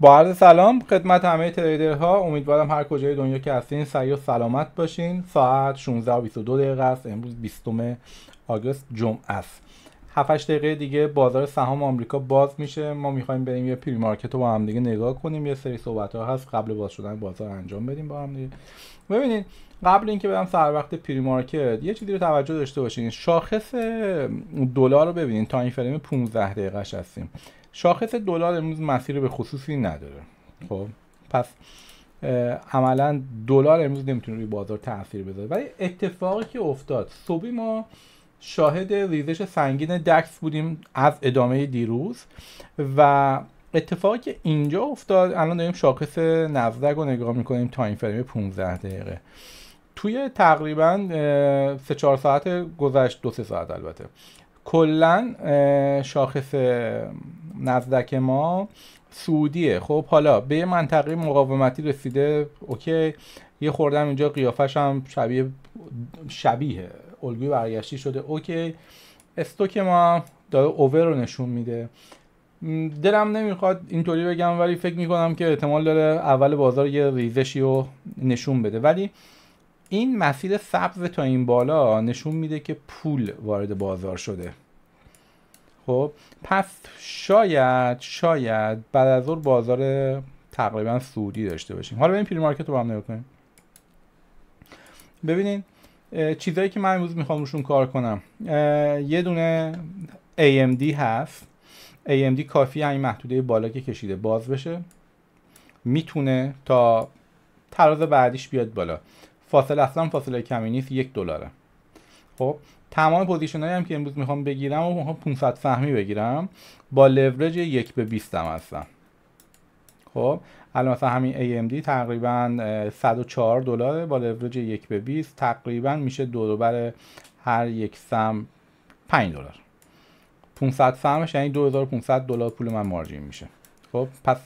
با عرض سلام خدمت همه تریدرها امیدوارم هر کجای دنیا که هستین سعی و سلامت باشین ساعت 16 و 22 دقیقه است امروز 20 آگوست جمعه است 7 دقیقه دیگه بازار سهام آمریکا باز میشه ما میخوایم بریم یه پری مارکت رو با هم دیگه نگاه کنیم یه سری صحبت ها هست قبل باز شدن بازار انجام بدیم با هم ببینید قبل اینکه برم سر وقت پری مارکت یه چیزی رو توجه داشته باشین شاخص دلار رو تا این فریم 15 دقیقهش هستیم شاخص دلار امروز مسیر به خصوصی نداره خب پس عملا دلار امروز نمیتونه روی بازار تاثیر بذاره ولی اتفاقی که افتاد صبحی ما شاهد ریزش سنگین دکس بودیم از ادامه دیروز و اتفاقی که اینجا افتاد الان داریم شاخص نزدک رو نگاه میکنیم تایم فریم 15 دقیقه توی تقریبا 3 4 ساعت گذشت 2-3 ساعت البته کلا شاخص نزدک ما سعودیه خب حالا به یه منطقه مقاومتی رسیده اوکی یه خوردم اینجا قیافش هم شبیه شبیه الگوی برگشتی شده اوکی استوک ما داره اوور رو نشون میده دلم نمیخواد اینطوری بگم ولی فکر میکنم که احتمال داره اول بازار یه ریزشی رو نشون بده ولی این مسیر سبز تا این بالا نشون میده که پول وارد بازار شده خب پس شاید شاید بعد از بازار تقریبا سودی داشته باشیم حالا ببین پری مارکت رو با هم نگاه کنیم ببینین چیزایی که من امروز میخوام روشون کار کنم یه دونه AMD هست AMD کافی این محدوده بالا که کشیده باز بشه میتونه تا تراز بعدیش بیاد بالا فاصله اصلا فاصله کمی نیست یک دلاره خب تمام پوزیشن هم که امروز میخوام بگیرم و میخوام 500 سهمی بگیرم با لورج یک به 20 هم هستم خب الان مثلا همین AMD تقریبا 104 دلار با لورج یک به 20 تقریبا میشه دو دوبر هر یک سم 5 دلار 500 سهمش یعنی 2500 دلار پول من مارجین میشه خب پس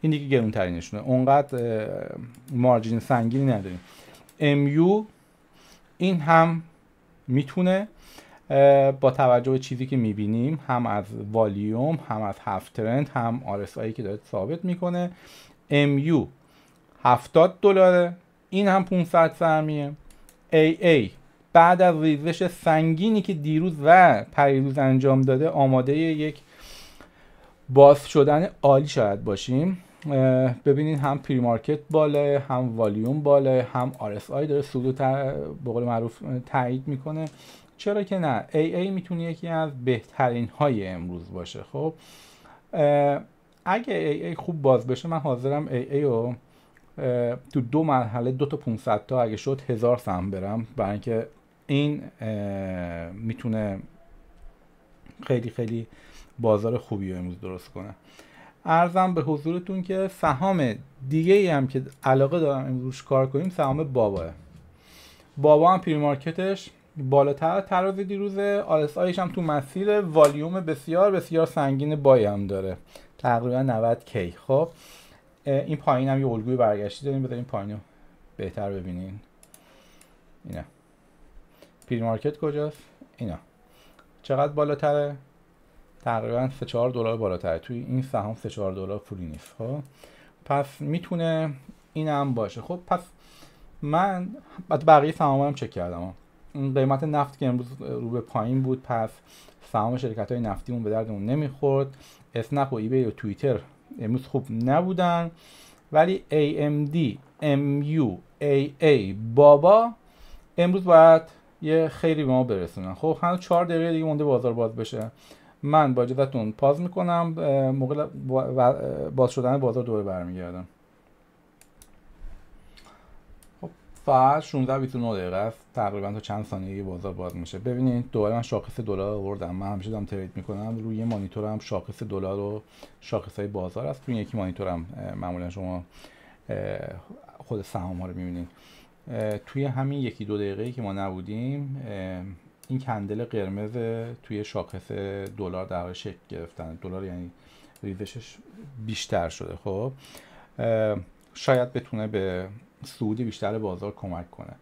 این دیگه نشونه، اونقدر مارجین سنگینی نداریم MU این هم میتونه با توجه به چیزی که میبینیم هم از والیوم هم از هفت ترند هم RSI که داره ثابت میکنه MU 70 دلاره این هم 500 سهمیه AA بعد از ریزش سنگینی که دیروز و پریروز انجام داده آماده یک باز شدن عالی شاید باشیم ببینید هم پری مارکت باله، هم والیوم باله، هم آر داره سودو به قول معروف تایید میکنه چرا که نه ای ای میتونه یکی از بهترین های امروز باشه خب اگه ای ای خوب باز بشه من حاضرم ای ای رو تو دو مرحله دو تا 500 تا اگه شد هزار سهم برم برای اینکه این میتونه خیلی خیلی بازار خوبی رو امروز درست کنه ارزم به حضورتون که سهام دیگه ای هم که علاقه دارم امروز کار کنیم سهام باباه بابا هم پری مارکتش بالاتر تراز دیروزه آرس آیش هم تو مسیر والیوم بسیار بسیار سنگین بای هم داره تقریبا 90 کی خب این پایین هم یه الگوی برگشتی داریم بذاریم پایین رو بهتر ببینین اینا پری مارکت کجاست اینا چقدر بالاتره تقریبا 3 4 دلار بالاتر توی این سهام 3 4 دلار پولی نیست خب پس میتونه هم باشه خب پس من بقیه سهام هم چک کردم قیمت نفت که امروز رو به پایین بود پس سهام شرکت های نفتی به دردمون نمیخورد اسنپ و بی و توییتر امروز خوب نبودن ولی AMD, MU, AA, بابا امروز باید یه خیلی به ما برسونن خب هنوز چهار دقیقه دیگه مونده بازار باز بشه من با اجازتون پاز میکنم موقع باز شدن بازار دوباره برمیگردم خب ساعت 16 29 دقیقه است تقریبا تا چند ثانیه بازار باز میشه ببینید دوباره من شاخص دلار آوردم من همیشه دارم ترید میکنم روی مانیتورم شاخص دلار و شاخص های بازار است روی یکی مانیتورم معمولا شما خود سهام ها رو میبینید توی همین یکی دو دقیقه که ما نبودیم این کندل قرمز توی شاخص دلار در حال شکل گرفتن دلار یعنی ریزشش بیشتر شده خب شاید بتونه به سعودی بیشتر بازار کمک کنه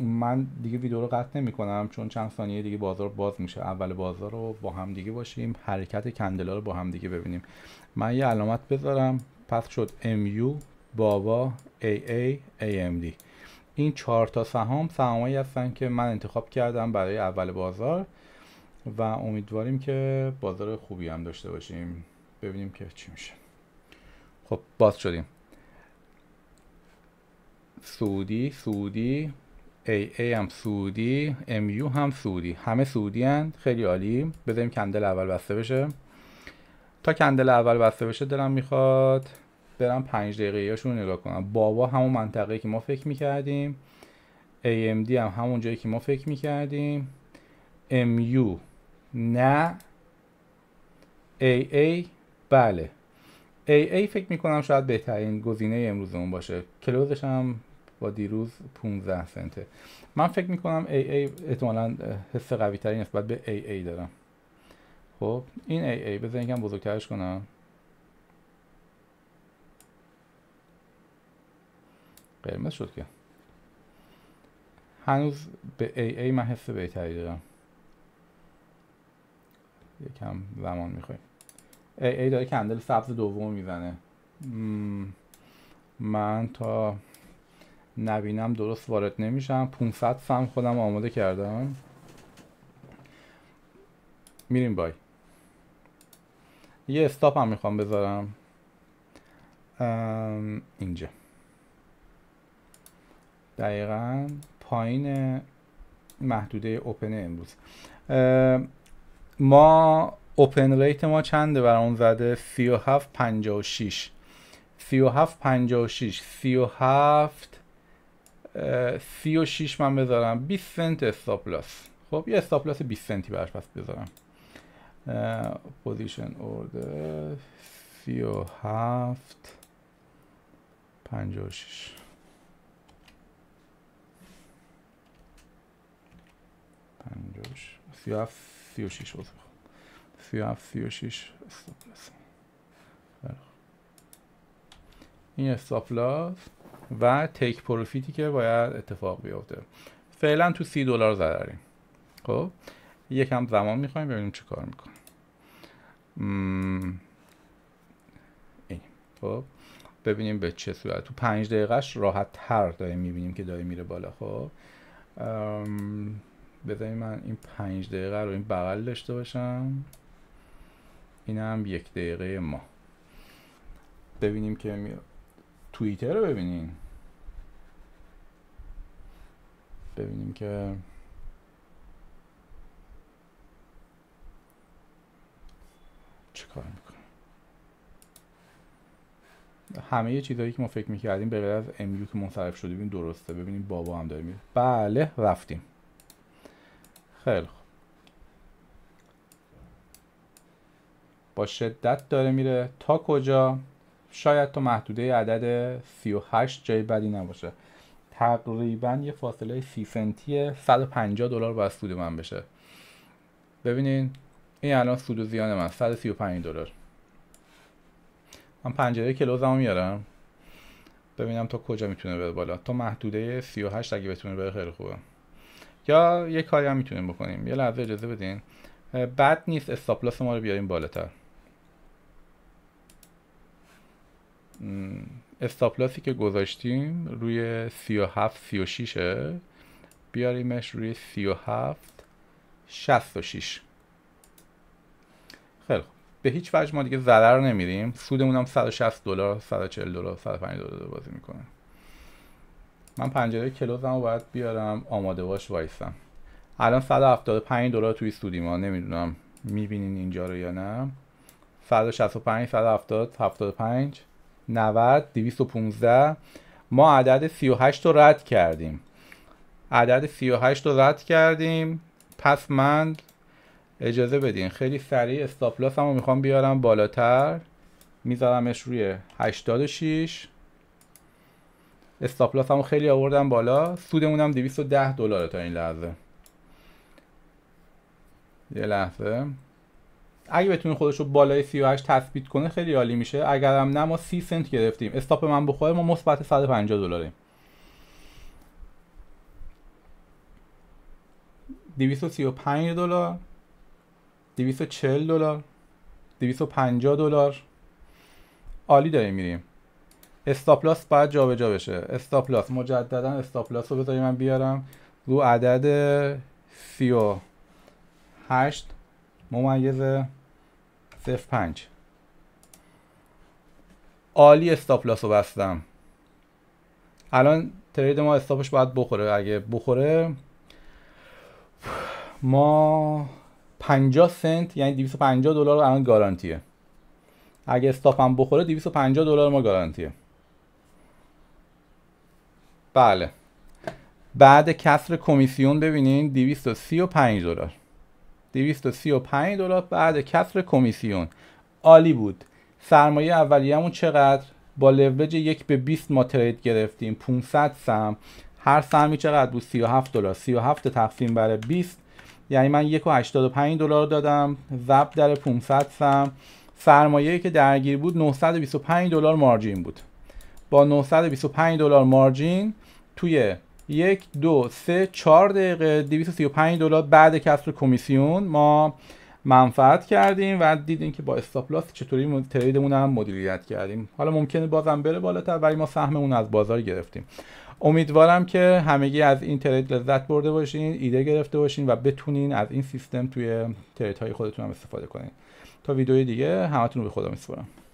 من دیگه ویدیو رو قطع نمی کنم چون چند ثانیه دیگه بازار باز میشه اول بازار رو با هم دیگه باشیم حرکت کندلا رو با هم دیگه ببینیم من یه علامت بذارم پس شد MU بابا AA AMD این چهار تا سهام سهامایی هستن که من انتخاب کردم برای اول بازار و امیدواریم که بازار خوبی هم داشته باشیم ببینیم که چی میشه خب باز شدیم سعودی سعودی ای ای هم سعودی ام یو هم سعودی همه سعودی هند خیلی عالی بذاریم کندل اول بسته بشه تا کندل اول بسته بشه دلم میخواد برم پنج دقیقه رو نگاه کنم بابا همون منطقه که ما فکر میکردیم AMD هم همون جایی که ما فکر میکردیم MU نه AA بله AA فکر میکنم شاید بهترین گزینه امروزمون باشه کلوزش هم با دیروز 15 سنته من فکر میکنم AA احتمالا حس قوی تری نسبت به AA دارم خب این AA بذار کم بزرگترش کنم قرمز شد که هنوز به ای ای من حس بهتری دارم یکم زمان میخوایم ای ای داره کندل سبز دوم میزنه من تا نبینم درست وارد نمیشم 500 سم خودم آماده کردم میریم بای یه استاپ هم میخوام بذارم اینجا دقیقا پایین محدوده اوپن امروز ما اوپن ریت ما چنده اون زده 3756 3756 37 36 من بذارم 20 سنت استاپلاس خب یه استاپلاس 20 سنتی براش پس بذارم پوزیشن اوردر 37 56 پنجاش سی بله. و و شیش سی و شیش این و تک پروفیتی که باید اتفاق بیفته فعلا تو سی دلار ضرریم خب یکم زمان میخوایم ببینیم چه کار میکنه این خب ببینیم به چه صورت تو پنج دقیقهش راحت تر داریم میبینیم که داره میره بالا خب بذارید من این پنج دقیقه رو این بغل داشته باشم این هم یک دقیقه ما ببینیم که می... توییتر رو ببینیم ببینیم که چکار کار همه چیزهایی که ما فکر میکردیم به غیر از امیو که منصرف شده درسته ببینیم بابا هم داره میره بله رفتیم خیلی خوب با شدت داره میره تا کجا شاید تا محدوده عدد 38 جای بدی نباشه تقریبا یه فاصله 30 سنتی 150 دلار باید سود من بشه ببینین این الان سود و زیان من 135 دلار من پنجره کلوزمو میارم ببینم تا کجا میتونه بره بالا تا محدوده 38 اگه بتونه بره خیلی خوبه یا یه کاری هم میتونیم بکنیم یه لحظه اجازه بدین بد نیست استاپلاس ما رو بیاریم بالاتر استاپلاسی که گذاشتیم روی 37 36 بیاریمش روی 37 66 خیلی خوب به هیچ وجه ما دیگه ضرر نمیریم سودمون هم 160 دلار 140 دلار 150 دلار بازی میکنه من پنجره کلوزم رو باید بیارم آماده باش وایسم الان 175 دلار توی سودی ما نمیدونم میبینین اینجا رو یا نه 165 170 75 90 215 ما عدد 38 رو رد کردیم عدد 38 رو رد کردیم پس من اجازه بدین خیلی سریع استاپلاس هم رو میخوام بیارم بالاتر میذارمش روی 86 استاپ لاس خیلی آوردم بالا سودمون هم 210 دلار تا این لحظه یه لحظه اگه بتونی خودش رو بالای 38 تثبیت کنه خیلی عالی میشه اگر هم نه ما 30 سنت گرفتیم استاپ من بخوره ما مثبت 150 دلاریم 235 دلار 240 دلار 250 دلار عالی داریم میریم استاپلاس باید جابجا بشه استاپلاس مجددا استاپلاس رو بذاری من بیارم رو عدد سی و هشت ممیز 05 پنج عالی استاپلاس رو بستم الان ترید ما استاپش باید بخوره اگه بخوره ما 50 سنت یعنی 250 دلار الان گارانتیه اگه استاپم هم بخوره 250 دلار ما گارانتیه بله بعد کسر کمیسیون ببینین 235 دلار 235 دلار بعد کسر کمیسیون عالی بود سرمایه اولیه‌مون چقدر با لورج یک به 20 ما ترید گرفتیم 500 سم هر سهمی چقدر بود 37 دلار 37 تقسیم بر 20 یعنی من 1.85 دلار دادم ضرب در 500 سم سرمایه‌ای که درگیر بود 925 دلار مارجین بود با 925 دلار مارجین توی یک دو سه چهار دقیقه 235 دلار بعد کسر کمیسیون ما منفعت کردیم و دیدیم که با استاپلاس چطوری تریدمون هم مدیریت کردیم حالا ممکنه بازم بره بالاتر ولی ما سهممون از بازار گرفتیم امیدوارم که همگی از این ترید لذت برده باشین ایده گرفته باشین و بتونین از این سیستم توی تریدهای خودتون هم استفاده کنین تا ویدیوی دیگه همتون رو به خدا میسپارم